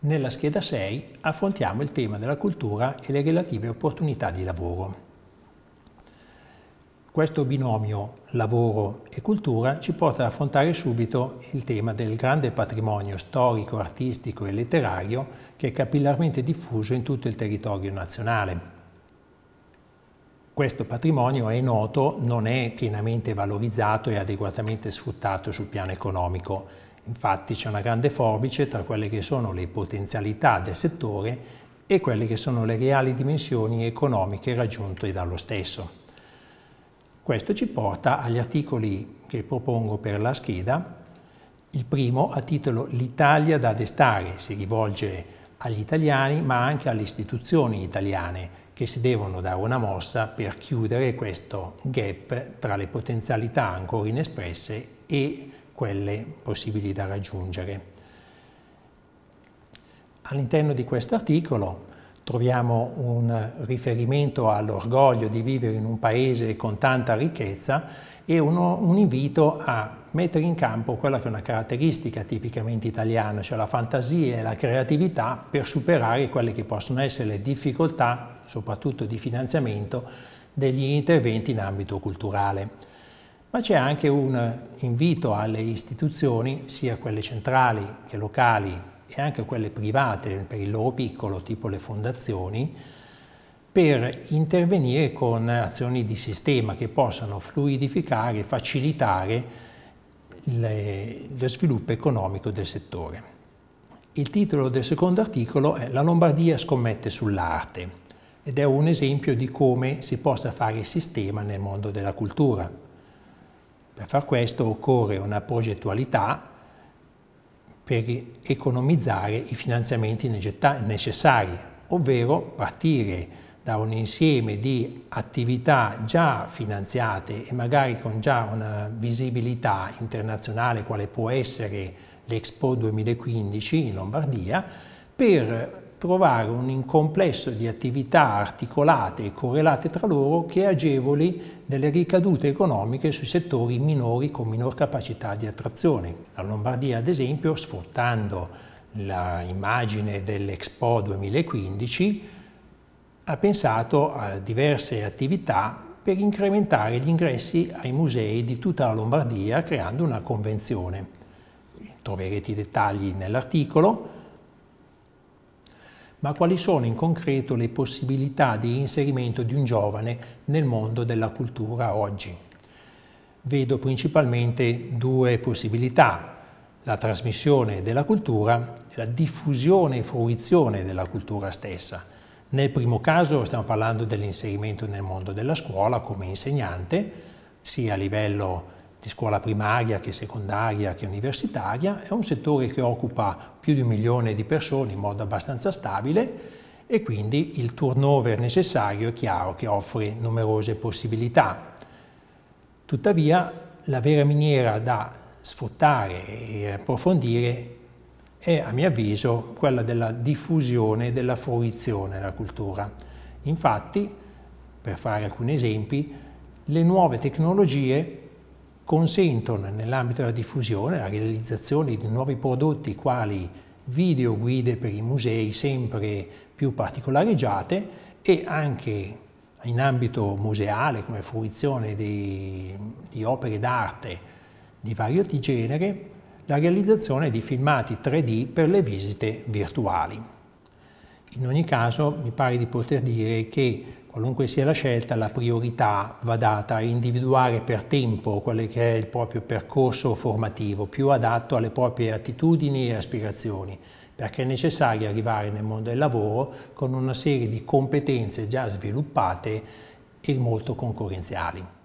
Nella scheda 6 affrontiamo il tema della cultura e le relative opportunità di lavoro. Questo binomio lavoro e cultura ci porta ad affrontare subito il tema del grande patrimonio storico, artistico e letterario che è capillarmente diffuso in tutto il territorio nazionale. Questo patrimonio è noto, non è pienamente valorizzato e adeguatamente sfruttato sul piano economico Infatti c'è una grande forbice tra quelle che sono le potenzialità del settore e quelle che sono le reali dimensioni economiche raggiunte dallo stesso. Questo ci porta agli articoli che propongo per la scheda. Il primo a titolo L'Italia da destare si rivolge agli italiani ma anche alle istituzioni italiane che si devono dare una mossa per chiudere questo gap tra le potenzialità ancora inespresse e quelle possibili da raggiungere. All'interno di questo articolo troviamo un riferimento all'orgoglio di vivere in un paese con tanta ricchezza e uno, un invito a mettere in campo quella che è una caratteristica tipicamente italiana, cioè la fantasia e la creatività per superare quelle che possono essere le difficoltà, soprattutto di finanziamento, degli interventi in ambito culturale ma c'è anche un invito alle istituzioni, sia quelle centrali che locali e anche quelle private per il loro piccolo, tipo le fondazioni, per intervenire con azioni di sistema che possano fluidificare e facilitare le, lo sviluppo economico del settore. Il titolo del secondo articolo è La Lombardia scommette sull'arte ed è un esempio di come si possa fare sistema nel mondo della cultura. Per far questo occorre una progettualità per economizzare i finanziamenti necessari, ovvero partire da un insieme di attività già finanziate e magari con già una visibilità internazionale quale può essere l'Expo 2015 in Lombardia per trovare un incomplesso di attività articolate e correlate tra loro che agevoli delle ricadute economiche sui settori minori con minor capacità di attrazione. La Lombardia, ad esempio, sfruttando l'immagine dell'Expo 2015, ha pensato a diverse attività per incrementare gli ingressi ai musei di tutta la Lombardia creando una convenzione. Troverete i dettagli nell'articolo ma quali sono in concreto le possibilità di inserimento di un giovane nel mondo della cultura oggi. Vedo principalmente due possibilità, la trasmissione della cultura e la diffusione e fruizione della cultura stessa. Nel primo caso stiamo parlando dell'inserimento nel mondo della scuola come insegnante, sia a livello di scuola primaria che secondaria che universitaria, è un settore che occupa più di un milione di persone in modo abbastanza stabile e quindi il turnover necessario è chiaro che offre numerose possibilità. Tuttavia la vera miniera da sfruttare e approfondire è a mio avviso quella della diffusione e della fruizione della cultura. Infatti, per fare alcuni esempi, le nuove tecnologie consentono nell'ambito della diffusione la realizzazione di nuovi prodotti quali videoguide per i musei sempre più particolareggiate e anche in ambito museale come fruizione di, di opere d'arte di vario genere la realizzazione di filmati 3D per le visite virtuali. In ogni caso mi pare di poter dire che qualunque sia la scelta, la priorità va data a individuare per tempo quello che è il proprio percorso formativo più adatto alle proprie attitudini e aspirazioni, perché è necessario arrivare nel mondo del lavoro con una serie di competenze già sviluppate e molto concorrenziali.